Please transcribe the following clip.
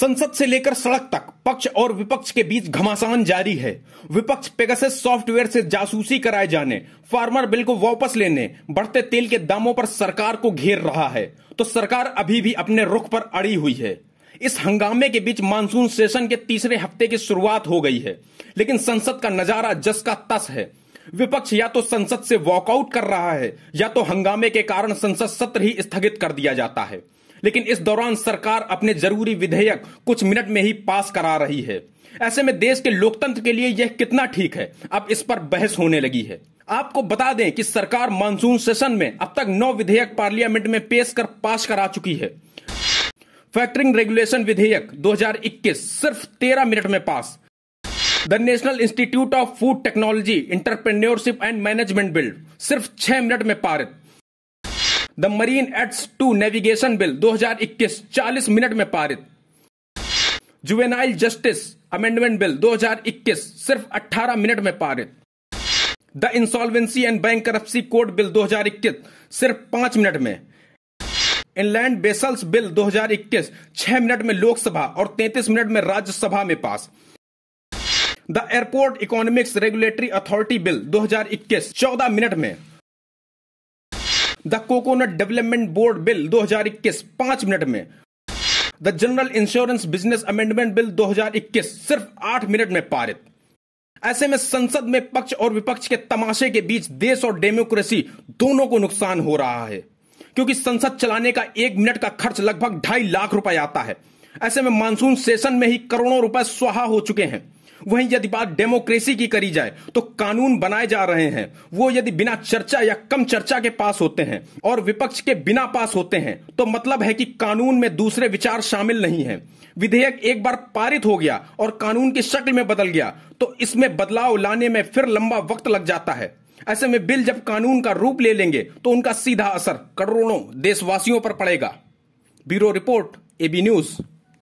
संसद से लेकर सड़क तक पक्ष और विपक्ष के बीच घमासान जारी है विपक्ष पेगासस सॉफ्टवेयर से जासूसी कराए जाने फार्मर बिल को वापस लेने बढ़ते तेल के दामों पर सरकार को घेर रहा है तो सरकार अभी भी अपने रुख पर अड़ी हुई है इस हंगामे के बीच मानसून सेशन के तीसरे हफ्ते की शुरुआत हो गई है लेकिन संसद का नजारा जस का तस है विपक्ष या तो संसद से वॉकआउट कर रहा है या तो हंगामे के कारण संसद सत्र ही स्थगित कर दिया जाता है लेकिन इस दौरान सरकार अपने जरूरी विधेयक कुछ मिनट में ही पास करा रही है ऐसे में देश के लोकतंत्र के लिए यह कितना ठीक है अब इस पर बहस होने लगी है आपको बता दें कि सरकार मानसून सेशन में अब तक नौ विधेयक पार्लियामेंट में पेश कर पास करा चुकी है फैक्टरिंग रेगुलेशन विधेयक 2021 सिर्फ 13 मिनट में pass the National Institute of Food Technology Entrepreneurship and Management bill सिर्फ छह मिनट में पारित the Marine Aids to Navigation Bill 2021 40 minute में पारित जुवेनाइल जस्टिस अमेंडमेंट बिल 2021 सिर्फ 18 मिनट में पारित the Insolvency and Bankruptcy Code Bill 2021 सिर्फ पांच मिनट में इनलैंड बेसल्स बिल 2021 छह मिनट में लोकसभा और 33 मिनट में राज्यसभा में pass the Airport Economics Regulatory Authority Bill 2021 14 minute में the Coconut Development Board Bill 2021 पांच मिनट में the General Insurance Business Amendment Bill 2021 सिर्फ आठ मिनट में पारित ऐसे में संसद में पक्ष और विपक्ष के तमाशे के बीच देश और डेमोक्रेसी दोनों को नुकसान हो रहा है क्योंकि संसद चलाने का एक मिनट का खर्च लगभग ढाई लाख रुपए आता है ऐसे में मानसून सेशन में ही करोड़ों रुपए स्वाहा हो चुके हैं वहीं यदि बात डेमोक्रेसी की करी जाए तो कानून बनाए जा रहे हैं वो यदि बिना चर्चा या कम चर्चा के पास होते हैं और विपक्ष के बिना पास होते हैं तो मतलब है कि कानून में दूसरे विचार शामिल नहीं है विधेयक एक बार पारित हो गया और कानून की शक्ल में बदल गया तो इसमें बदलाव लाने में फिर लंबा वक्त लग जाता है ऐसे में बिल जब कानून का रूप ले लेंगे तो उनका सीधा असर करोड़ों देशवासियों पर पड़ेगा ब्यूरो रिपोर्ट एबी न्यूज़